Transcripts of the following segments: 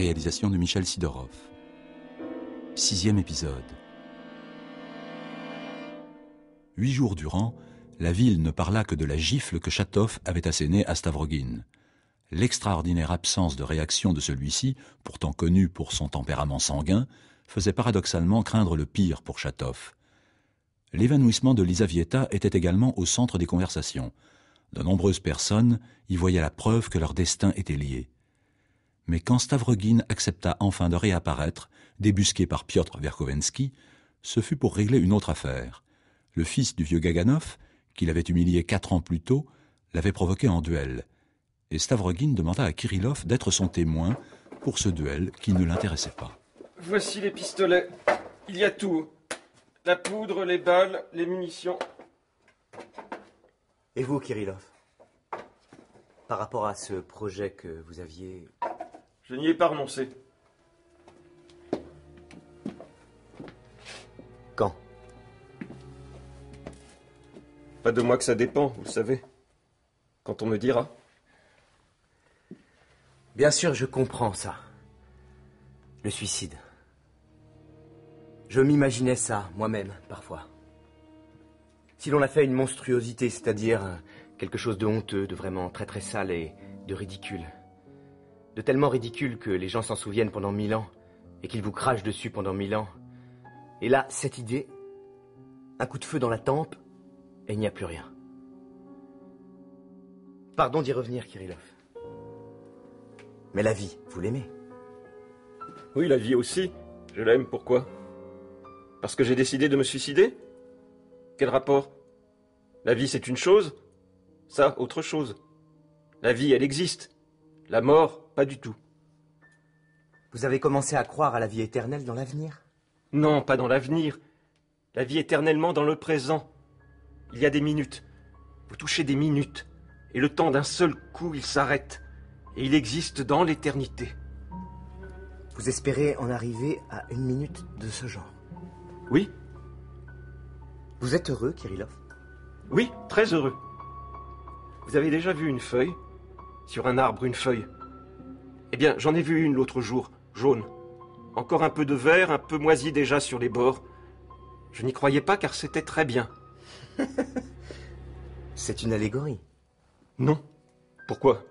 réalisation de Michel Sidorov. Sixième épisode. Huit jours durant, la ville ne parla que de la gifle que Chatov avait assénée à Stavrogin. L'extraordinaire absence de réaction de celui-ci, pourtant connu pour son tempérament sanguin, faisait paradoxalement craindre le pire pour Chatov. L'évanouissement de Lisavieta était également au centre des conversations. De nombreuses personnes y voyaient la preuve que leur destin était lié mais quand Stavrogin accepta enfin de réapparaître, débusqué par Piotr Verkovensky, ce fut pour régler une autre affaire. Le fils du vieux Gaganov, qu'il avait humilié quatre ans plus tôt, l'avait provoqué en duel. Et Stavrogin demanda à Kirillov d'être son témoin pour ce duel qui ne l'intéressait pas. Voici les pistolets. Il y a tout. La poudre, les balles, les munitions. Et vous, Kirillov Par rapport à ce projet que vous aviez je n'y ai pas renoncé. Quand Pas de moi que ça dépend, vous savez. Quand on me dira. Bien sûr, je comprends ça. Le suicide. Je m'imaginais ça, moi-même, parfois. Si l'on a fait une monstruosité, c'est-à-dire euh, quelque chose de honteux, de vraiment très très sale et de ridicule de tellement ridicule que les gens s'en souviennent pendant mille ans et qu'ils vous crachent dessus pendant mille ans. Et là, cette idée, un coup de feu dans la tempe, et il n'y a plus rien. Pardon d'y revenir, Kirillov. Mais la vie, vous l'aimez Oui, la vie aussi. Je l'aime, pourquoi Parce que j'ai décidé de me suicider Quel rapport La vie, c'est une chose, ça, autre chose. La vie, elle existe. La mort, pas du tout. Vous avez commencé à croire à la vie éternelle dans l'avenir Non, pas dans l'avenir. La vie éternellement dans le présent. Il y a des minutes. Vous touchez des minutes. Et le temps d'un seul coup, il s'arrête. Et il existe dans l'éternité. Vous espérez en arriver à une minute de ce genre Oui. Vous êtes heureux, Kirillov Oui, très heureux. Vous avez déjà vu une feuille Sur un arbre, une feuille eh bien, j'en ai vu une l'autre jour, jaune. Encore un peu de vert, un peu moisi déjà sur les bords. Je n'y croyais pas car c'était très bien. C'est une allégorie. Non. Pourquoi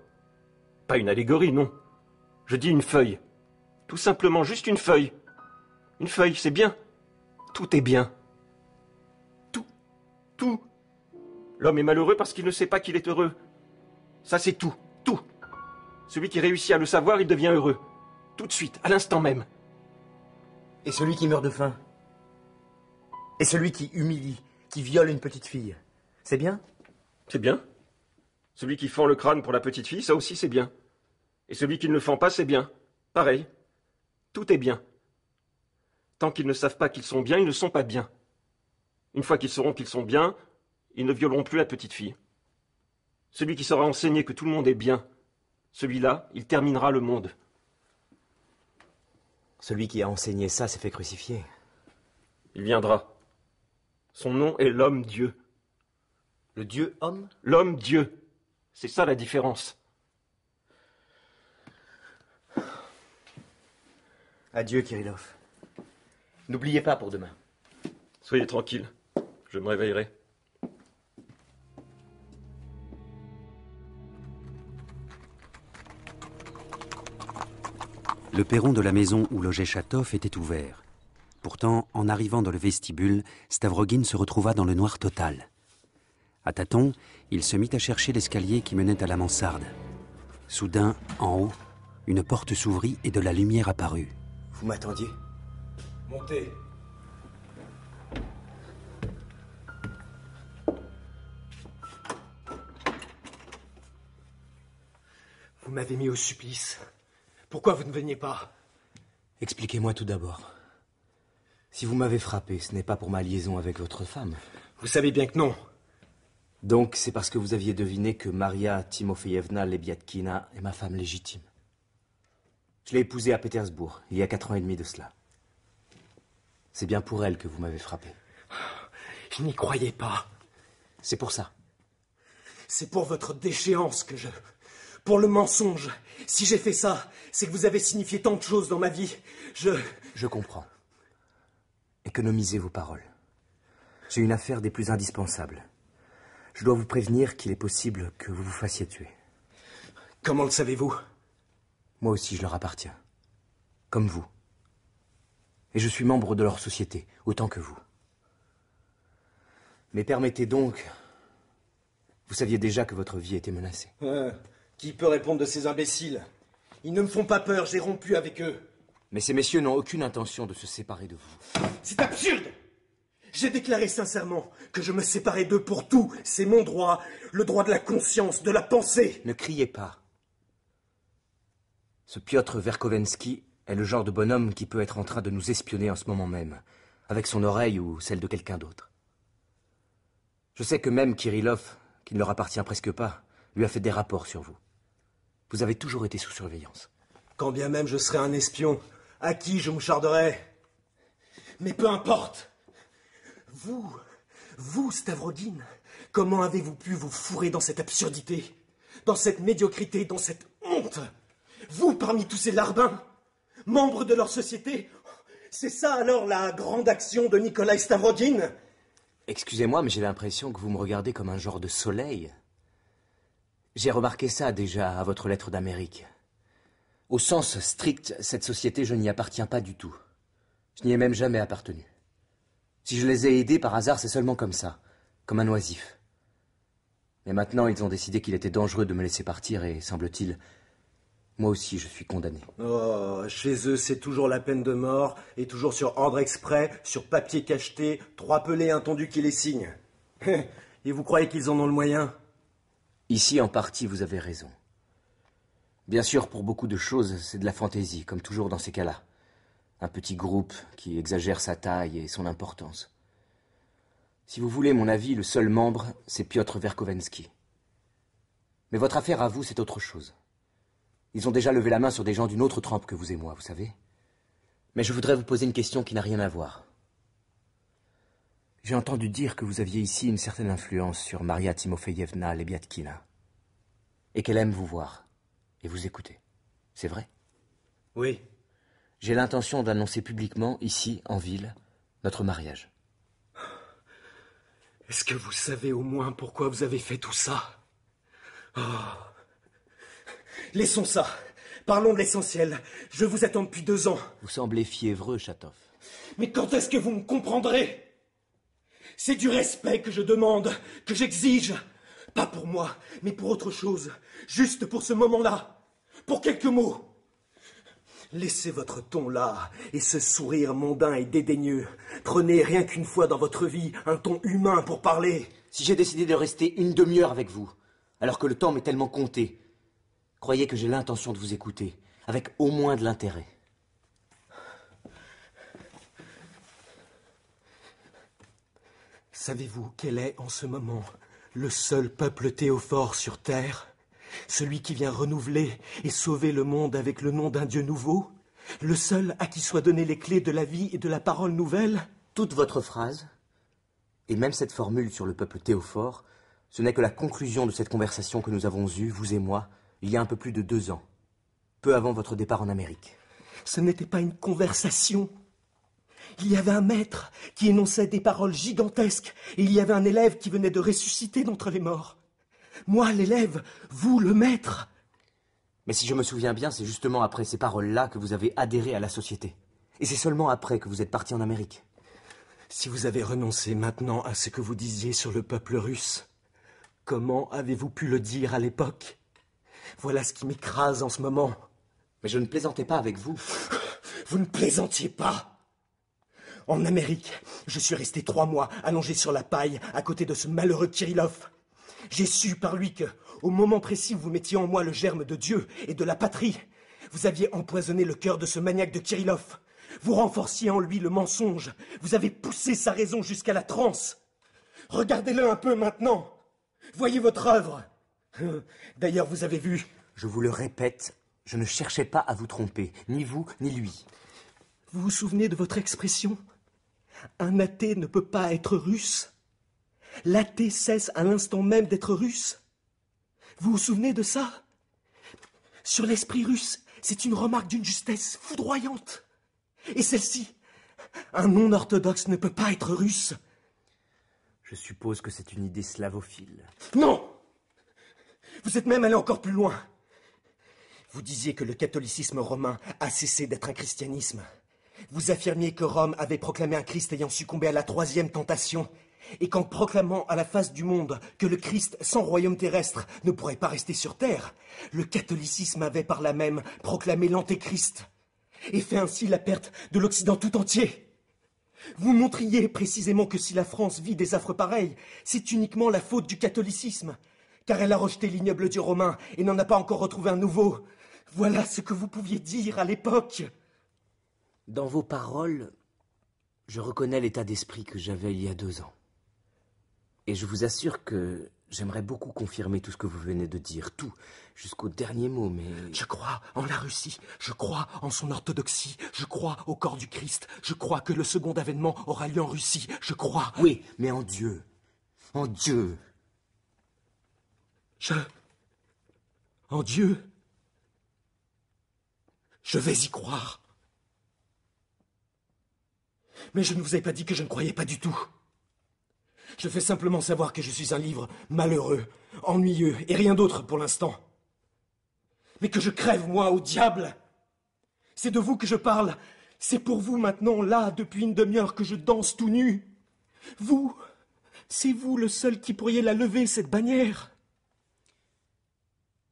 Pas une allégorie, non. Je dis une feuille. Tout simplement, juste une feuille. Une feuille, c'est bien. Tout est bien. Tout. Tout. L'homme est malheureux parce qu'il ne sait pas qu'il est heureux. Ça, c'est tout. Celui qui réussit à le savoir, il devient heureux. Tout de suite, à l'instant même. Et celui qui meurt de faim Et celui qui humilie, qui viole une petite fille C'est bien C'est bien. Celui qui fend le crâne pour la petite fille, ça aussi c'est bien. Et celui qui ne le fend pas, c'est bien. Pareil. Tout est bien. Tant qu'ils ne savent pas qu'ils sont bien, ils ne sont pas bien. Une fois qu'ils sauront qu'ils sont bien, ils ne violeront plus la petite fille. Celui qui saura enseigner que tout le monde est bien, celui-là, il terminera le monde. Celui qui a enseigné ça s'est fait crucifier. Il viendra. Son nom est l'homme-dieu. Le dieu-homme L'homme-dieu. C'est ça la différence. Adieu, Kirillov. N'oubliez pas pour demain. Soyez tranquille. Je me réveillerai. Le perron de la maison où logeait Chatov était ouvert. Pourtant, en arrivant dans le vestibule, Stavrogin se retrouva dans le noir total. À tâtons, il se mit à chercher l'escalier qui menait à la mansarde. Soudain, en haut, une porte s'ouvrit et de la lumière apparut. Vous m'attendiez Montez Vous m'avez mis au supplice. Pourquoi vous ne veniez pas Expliquez-moi tout d'abord. Si vous m'avez frappé, ce n'est pas pour ma liaison avec votre femme. Vous savez bien que non. Donc c'est parce que vous aviez deviné que Maria Timofeyevna Lebiatkina est ma femme légitime. Je l'ai épousée à Pétersbourg, il y a quatre ans et demi de cela. C'est bien pour elle que vous m'avez frappé. Je n'y croyais pas. C'est pour ça. C'est pour votre déchéance que je pour le mensonge. Si j'ai fait ça, c'est que vous avez signifié tant de choses dans ma vie. Je. Je comprends. Économisez vos paroles. J'ai une affaire des plus indispensables. Je dois vous prévenir qu'il est possible que vous vous fassiez tuer. Comment le savez-vous Moi aussi, je leur appartiens. Comme vous. Et je suis membre de leur société, autant que vous. Mais permettez donc. Vous saviez déjà que votre vie était menacée. Euh, qui peut répondre de ces imbéciles Ils ne me font pas peur, j'ai rompu avec eux. Mais ces messieurs n'ont aucune intention de se séparer de vous. C'est absurde J'ai déclaré sincèrement que je me séparais d'eux pour tout. C'est mon droit, le droit de la conscience, de la pensée. Ne criez pas. Ce Piotr Verkovensky est le genre de bonhomme qui peut être en train de nous espionner en ce moment même, avec son oreille ou celle de quelqu'un d'autre. Je sais que même Kirillov, qui ne leur appartient presque pas, lui a fait des rapports sur vous. Vous avez toujours été sous surveillance. Quand bien même je serais un espion, à qui je me chargerais Mais peu importe Vous, vous, Stavrodine, comment avez-vous pu vous fourrer dans cette absurdité Dans cette médiocrité, dans cette honte Vous, parmi tous ces larbins, membres de leur société C'est ça alors la grande action de Nikolai Stavrodine Excusez-moi, mais j'ai l'impression que vous me regardez comme un genre de soleil j'ai remarqué ça déjà à votre lettre d'Amérique. Au sens strict, cette société, je n'y appartiens pas du tout. Je n'y ai même jamais appartenu. Si je les ai aidés par hasard, c'est seulement comme ça, comme un oisif. Mais maintenant, ils ont décidé qu'il était dangereux de me laisser partir et, semble-t-il, moi aussi, je suis condamné. Oh, chez eux, c'est toujours la peine de mort, et toujours sur ordre exprès, sur papier cacheté, trois pelés, intendus qui les signent. et vous croyez qu'ils en ont le moyen Ici, en partie, vous avez raison. Bien sûr, pour beaucoup de choses, c'est de la fantaisie, comme toujours dans ces cas-là. Un petit groupe qui exagère sa taille et son importance. Si vous voulez mon avis, le seul membre, c'est Piotr Verkovensky. Mais votre affaire à vous, c'est autre chose. Ils ont déjà levé la main sur des gens d'une autre trempe que vous et moi, vous savez. Mais je voudrais vous poser une question qui n'a rien à voir. J'ai entendu dire que vous aviez ici une certaine influence sur Maria Timofeyevna Lebiatkina, et qu'elle aime vous voir et vous écouter. C'est vrai Oui. J'ai l'intention d'annoncer publiquement, ici, en ville, notre mariage. Est-ce que vous savez au moins pourquoi vous avez fait tout ça oh. Laissons ça. Parlons de l'essentiel. Je vous attends depuis deux ans. Vous semblez fiévreux, Chatov. Mais quand est-ce que vous me comprendrez c'est du respect que je demande, que j'exige. Pas pour moi, mais pour autre chose. Juste pour ce moment-là. Pour quelques mots. Laissez votre ton là et ce sourire mondain et dédaigneux. Prenez rien qu'une fois dans votre vie un ton humain pour parler. Si j'ai décidé de rester une demi-heure avec vous, alors que le temps m'est tellement compté, croyez que j'ai l'intention de vous écouter, avec au moins de l'intérêt. Savez-vous quel est en ce moment le seul peuple théophore sur Terre Celui qui vient renouveler et sauver le monde avec le nom d'un Dieu nouveau Le seul à qui soient données les clés de la vie et de la parole nouvelle Toute votre phrase, et même cette formule sur le peuple théophore, ce n'est que la conclusion de cette conversation que nous avons eue, vous et moi, il y a un peu plus de deux ans, peu avant votre départ en Amérique. Ce n'était pas une conversation, il y avait un maître qui énonçait des paroles gigantesques, et il y avait un élève qui venait de ressusciter d'entre les morts. Moi, l'élève, vous, le maître. Mais si je me souviens bien, c'est justement après ces paroles-là que vous avez adhéré à la société. Et c'est seulement après que vous êtes parti en Amérique. Si vous avez renoncé maintenant à ce que vous disiez sur le peuple russe, comment avez-vous pu le dire à l'époque Voilà ce qui m'écrase en ce moment. Mais je ne plaisantais pas avec vous. Vous ne plaisantiez pas en Amérique, je suis resté trois mois allongé sur la paille à côté de ce malheureux Kirillov. J'ai su par lui que, au moment précis où vous mettiez en moi le germe de Dieu et de la patrie, vous aviez empoisonné le cœur de ce maniaque de Kirillov. Vous renforciez en lui le mensonge. Vous avez poussé sa raison jusqu'à la transe. Regardez-le un peu maintenant. Voyez votre œuvre. D'ailleurs, vous avez vu. Je vous le répète, je ne cherchais pas à vous tromper, ni vous, ni lui. Vous vous souvenez de votre expression un athée ne peut pas être russe. L'athée cesse à l'instant même d'être russe. Vous vous souvenez de ça Sur l'esprit russe, c'est une remarque d'une justesse foudroyante. Et celle-ci, un non-orthodoxe ne peut pas être russe. Je suppose que c'est une idée slavophile. Non Vous êtes même allé encore plus loin. Vous disiez que le catholicisme romain a cessé d'être un christianisme. Vous affirmiez que Rome avait proclamé un Christ ayant succombé à la troisième tentation, et qu'en proclamant à la face du monde que le Christ sans royaume terrestre ne pourrait pas rester sur terre, le catholicisme avait par là même proclamé l'antéchrist, et fait ainsi la perte de l'Occident tout entier. Vous montriez précisément que si la France vit des affres pareilles, c'est uniquement la faute du catholicisme, car elle a rejeté l'ignoble Dieu romain et n'en a pas encore retrouvé un nouveau. Voilà ce que vous pouviez dire à l'époque. Dans vos paroles, je reconnais l'état d'esprit que j'avais il y a deux ans. Et je vous assure que j'aimerais beaucoup confirmer tout ce que vous venez de dire, tout, jusqu'au dernier mot, mais... Je crois en la Russie, je crois en son orthodoxie, je crois au corps du Christ, je crois que le second avènement aura lieu en Russie, je crois... Oui, mais en Dieu. En Dieu. Je... En Dieu. Je vais y croire. Mais je ne vous ai pas dit que je ne croyais pas du tout. Je fais simplement savoir que je suis un livre malheureux, ennuyeux et rien d'autre pour l'instant. Mais que je crève, moi, au diable C'est de vous que je parle. C'est pour vous maintenant, là, depuis une demi-heure que je danse tout nu. Vous, c'est vous le seul qui pourriez la lever, cette bannière.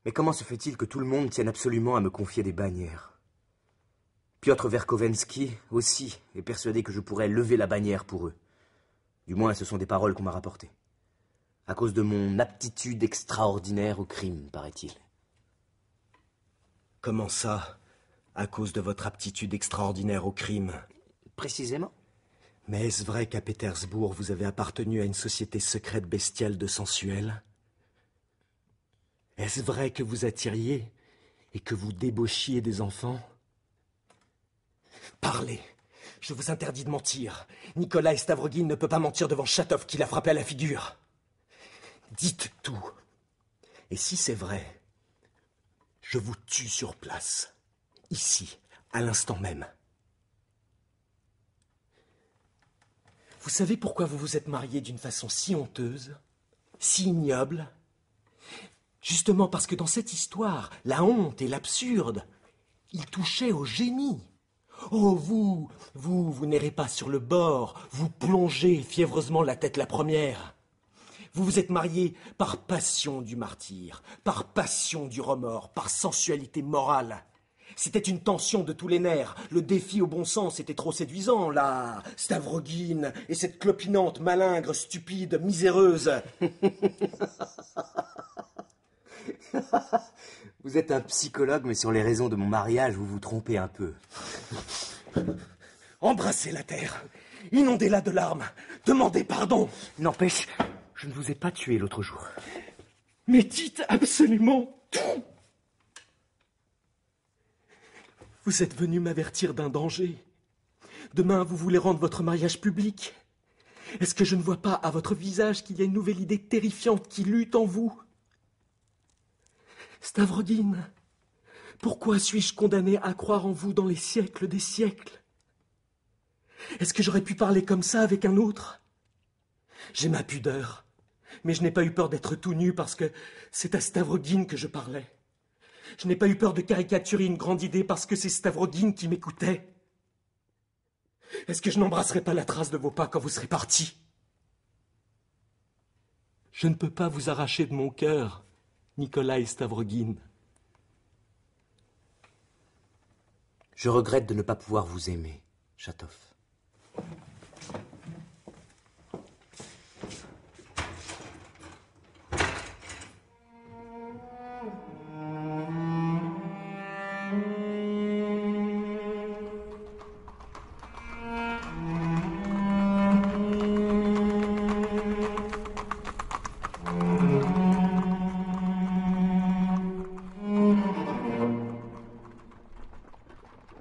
Mais comment se fait-il que tout le monde tienne absolument à me confier des bannières Piotr Verkovensky aussi est persuadé que je pourrais lever la bannière pour eux. Du moins, ce sont des paroles qu'on m'a rapportées. À cause de mon aptitude extraordinaire au crime, paraît-il. Comment ça À cause de votre aptitude extraordinaire au crime Précisément. Mais est-ce vrai qu'à Pétersbourg, vous avez appartenu à une société secrète bestiale de sensuels Est-ce vrai que vous attiriez et que vous débauchiez des enfants Parlez. Je vous interdis de mentir. Nicolas Stavrogin ne peut pas mentir devant Chatov qui l'a frappé à la figure. Dites tout. Et si c'est vrai, je vous tue sur place, ici, à l'instant même. Vous savez pourquoi vous vous êtes marié d'une façon si honteuse, si ignoble Justement parce que dans cette histoire, la honte et l'absurde, il touchait au génie. Oh, vous, vous, vous n'irez pas sur le bord, vous plongez fiévreusement la tête la première. Vous vous êtes marié par passion du martyr, par passion du remords, par sensualité morale. C'était une tension de tous les nerfs. Le défi au bon sens était trop séduisant, là. stavroguine, et cette clopinante, malingre, stupide, miséreuse. Vous êtes un psychologue, mais sur les raisons de mon mariage, vous vous trompez un peu. Embrassez la terre, inondez-la de larmes, demandez pardon. N'empêche, je ne vous ai pas tué l'autre jour. Mais dites absolument tout. Vous êtes venu m'avertir d'un danger. Demain, vous voulez rendre votre mariage public. Est-ce que je ne vois pas à votre visage qu'il y a une nouvelle idée terrifiante qui lutte en vous « Stavrogin, pourquoi suis-je condamné à croire en vous dans les siècles des siècles Est-ce que j'aurais pu parler comme ça avec un autre J'ai ma pudeur, mais je n'ai pas eu peur d'être tout nu parce que c'est à Stavrogin que je parlais. Je n'ai pas eu peur de caricaturer une grande idée parce que c'est Stavrogin qui m'écoutait. Est-ce que je n'embrasserai pas la trace de vos pas quand vous serez parti Je ne peux pas vous arracher de mon cœur, Nikolai Stavrogin. Je regrette de ne pas pouvoir vous aimer, Chatov.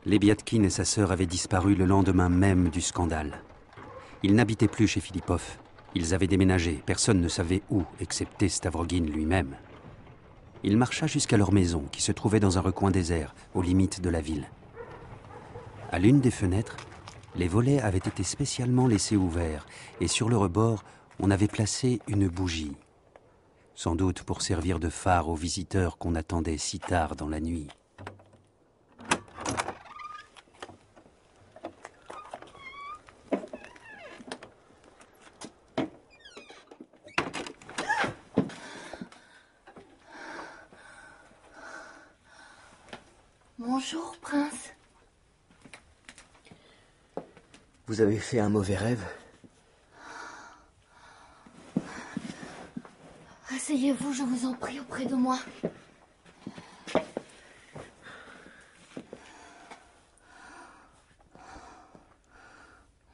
Lebiatkin et sa sœur avaient disparu le lendemain même du scandale. Ils n'habitaient plus chez Filipov. Ils avaient déménagé, personne ne savait où, excepté Stavrogin lui-même. Il marcha jusqu'à leur maison, qui se trouvait dans un recoin désert, aux limites de la ville. À l'une des fenêtres, les volets avaient été spécialement laissés ouverts, et sur le rebord, on avait placé une bougie, sans doute pour servir de phare aux visiteurs qu'on attendait si tard dans la nuit. Bonjour, prince. Vous avez fait un mauvais rêve Asseyez-vous, je vous en prie, auprès de moi.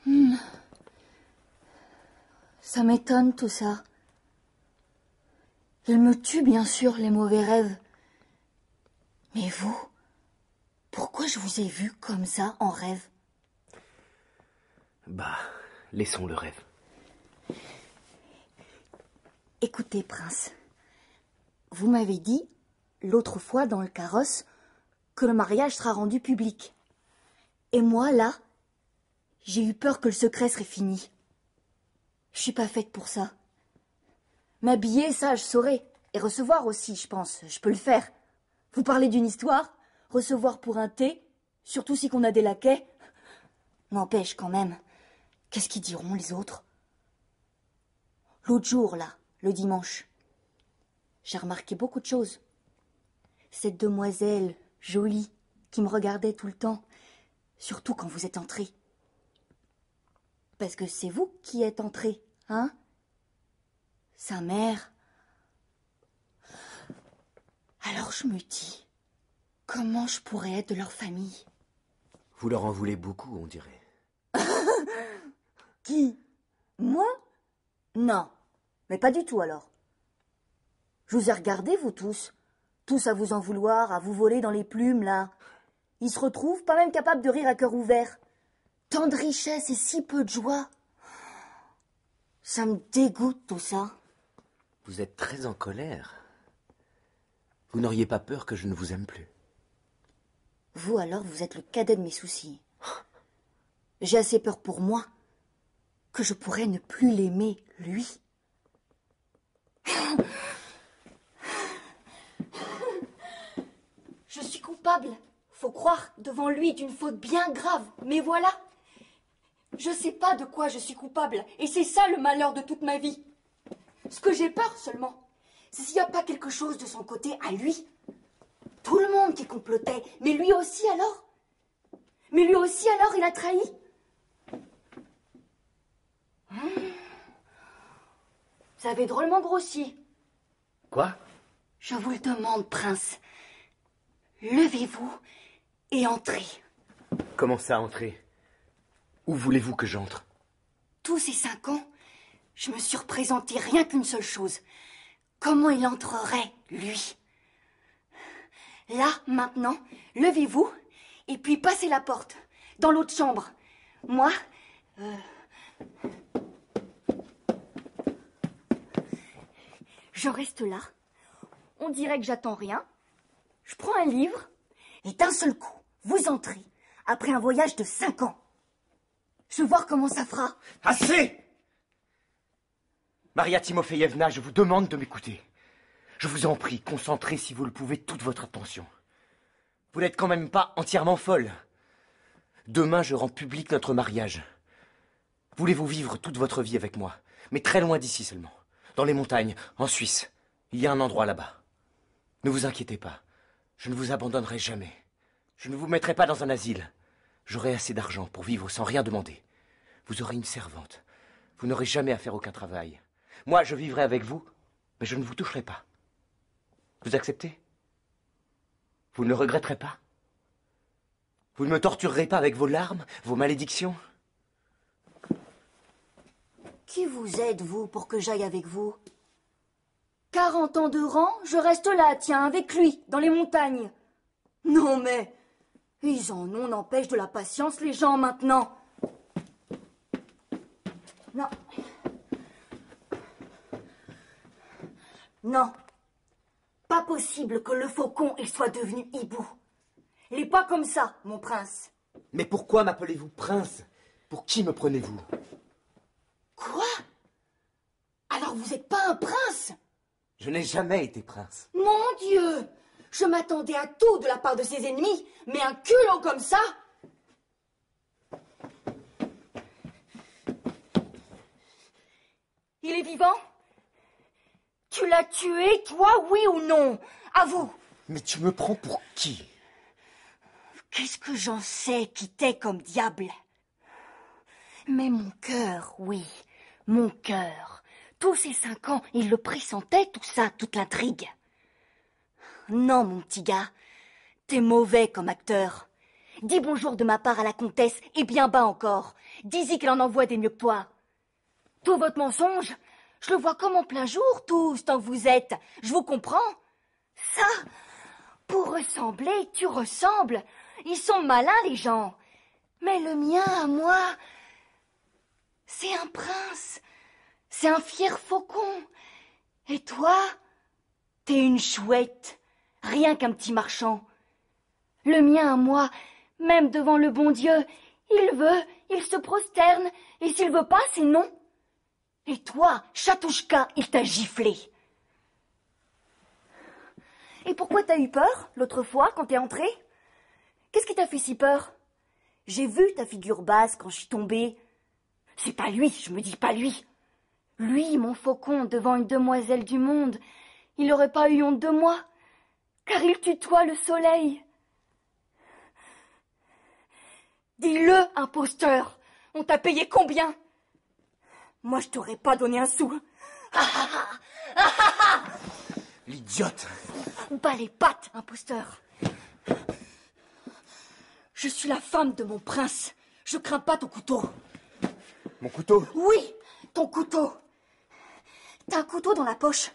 Hmm. Ça m'étonne tout ça. Il me tue, bien sûr les mauvais rêves. Mais vous j'ai vu comme ça en rêve Bah, laissons le rêve. Écoutez, prince, vous m'avez dit, l'autre fois dans le carrosse, que le mariage sera rendu public. Et moi, là, j'ai eu peur que le secret serait fini. Je suis pas faite pour ça. M'habiller, ça, je saurais. Et recevoir aussi, je pense. Je peux le faire. Vous parlez d'une histoire Recevoir pour un thé Surtout si qu'on a des laquais. N'empêche quand même. Qu'est-ce qu'ils diront les autres L'autre jour, là, le dimanche, j'ai remarqué beaucoup de choses. Cette demoiselle jolie qui me regardait tout le temps, surtout quand vous êtes entré. Parce que c'est vous qui êtes entré, hein Sa mère. Alors je me dis, comment je pourrais être de leur famille vous leur en voulez beaucoup, on dirait. Qui Moi Non. Mais pas du tout alors. Je vous ai regardé, vous tous. Tous à vous en vouloir, à vous voler dans les plumes, là. Ils se retrouvent, pas même capables de rire à cœur ouvert. Tant de richesses et si peu de joie. Ça me dégoûte tout ça. Vous êtes très en colère. Vous n'auriez pas peur que je ne vous aime plus. Vous alors, vous êtes le cadet de mes soucis. J'ai assez peur pour moi que je pourrais ne plus l'aimer, lui. Je suis coupable, faut croire, devant lui d'une faute bien grave, mais voilà. Je sais pas de quoi je suis coupable, et c'est ça le malheur de toute ma vie. Ce que j'ai peur seulement, c'est s'il n'y a pas quelque chose de son côté à lui tout le monde qui complotait. Mais lui aussi alors Mais lui aussi alors il a trahi ah. Ça avait drôlement grossi. Quoi Je vous le demande, prince. Levez-vous et entrez. Comment ça, entrez Où voulez-vous que j'entre Tous ces cinq ans, je me suis représenté rien qu'une seule chose. Comment il entrerait, lui Là, maintenant, levez-vous et puis passez la porte, dans l'autre chambre. Moi, euh, je reste là. On dirait que j'attends rien. Je prends un livre et d'un seul coup, vous entrez après un voyage de cinq ans. Je vois voir comment ça fera. Assez Maria Timofeyevna, je vous demande de m'écouter. Je vous en prie, concentrez si vous le pouvez toute votre attention. Vous n'êtes quand même pas entièrement folle. Demain, je rends public notre mariage. Voulez-vous vivre toute votre vie avec moi, mais très loin d'ici seulement, dans les montagnes, en Suisse. Il y a un endroit là-bas. Ne vous inquiétez pas, je ne vous abandonnerai jamais. Je ne vous mettrai pas dans un asile. J'aurai assez d'argent pour vivre sans rien demander. Vous aurez une servante. Vous n'aurez jamais à faire aucun travail. Moi, je vivrai avec vous, mais je ne vous toucherai pas. Vous acceptez Vous ne le regretterez pas Vous ne me torturerez pas avec vos larmes, vos malédictions Qui vous êtes, vous, pour que j'aille avec vous Quarante ans de rang, je reste là, tiens, avec lui, dans les montagnes. Non mais, ils en ont, n'empêche de la patience, les gens, maintenant. Non. Non pas possible que le faucon il soit devenu hibou. Il n'est pas comme ça, mon prince. Mais pourquoi m'appelez-vous prince Pour qui me prenez-vous Quoi Alors vous n'êtes pas un prince Je n'ai jamais été prince. Mon Dieu Je m'attendais à tout de la part de ses ennemis, mais un culot comme ça Il est vivant tu l'as tué, toi, oui ou non vous. Mais tu me prends pour qui Qu'est-ce que j'en sais qui t'es comme diable Mais mon cœur, oui, mon cœur. Tous ces cinq ans, il le pressentait, tout ça, toute l'intrigue. Non, mon petit gars, t'es mauvais comme acteur. Dis bonjour de ma part à la comtesse, et bien bas encore. Dis-y qu'elle en envoie des mieux que toi. Tout votre mensonge, je le vois comme en plein jour, tous, tant que vous êtes. Je vous comprends. Ça, pour ressembler, tu ressembles. Ils sont malins, les gens. Mais le mien, à moi, c'est un prince. C'est un fier faucon. Et toi, t'es une chouette. Rien qu'un petit marchand. Le mien à moi, même devant le bon Dieu, il veut, il se prosterne, et s'il veut pas, c'est non. Et toi, Chatouchka, il t'a giflé. Et pourquoi t'as eu peur l'autre fois quand t'es entrée Qu'est-ce qui t'a fait si peur J'ai vu ta figure basse quand je suis tombée. C'est pas lui, je me dis pas lui. Lui, mon faucon, devant une demoiselle du monde, il n'aurait pas eu honte de moi, car il tutoie le soleil. Dis-le, imposteur, on t'a payé combien moi, je t'aurais pas donné un sou. L'idiote. pas les pattes, imposteur. Je suis la femme de mon prince. Je crains pas ton couteau. Mon couteau Oui, ton couteau. T'as un couteau dans la poche.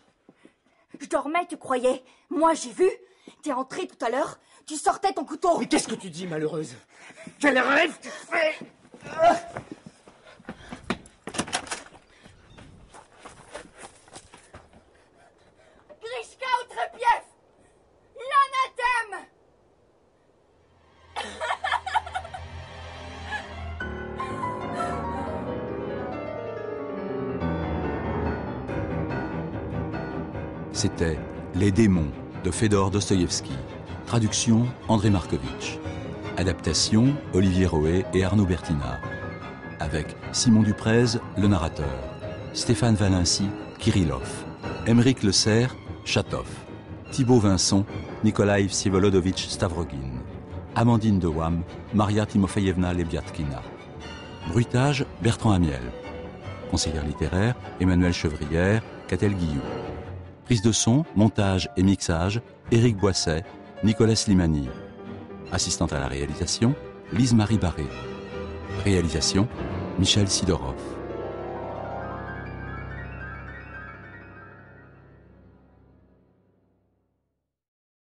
Je dormais, tu croyais. Moi, j'ai vu. T'es entrée tout à l'heure. Tu sortais ton couteau. Mais qu'est-ce que tu dis, malheureuse Quel rêve tu fais C'était Les démons de Fédor Dostoïevski. Traduction André Markovitch. Adaptation Olivier Roé et Arnaud Bertina. Avec Simon Duprez, le narrateur. Stéphane Valency, Kirillov. Émeric Le Serre, Chatov. Thibaut Vincent, Nikolai sivolodovitch Stavrogin. Amandine Dewam, Maria Timofeyevna Lebiatkina. Bruitage, Bertrand Amiel. Conseillère littéraire, Emmanuel Chevrière, Catel Guillou. Prise de son, montage et mixage, Éric Boisset, Nicolas Slimani. Assistante à la réalisation, Lise-Marie Barré. Réalisation, Michel Sidorov.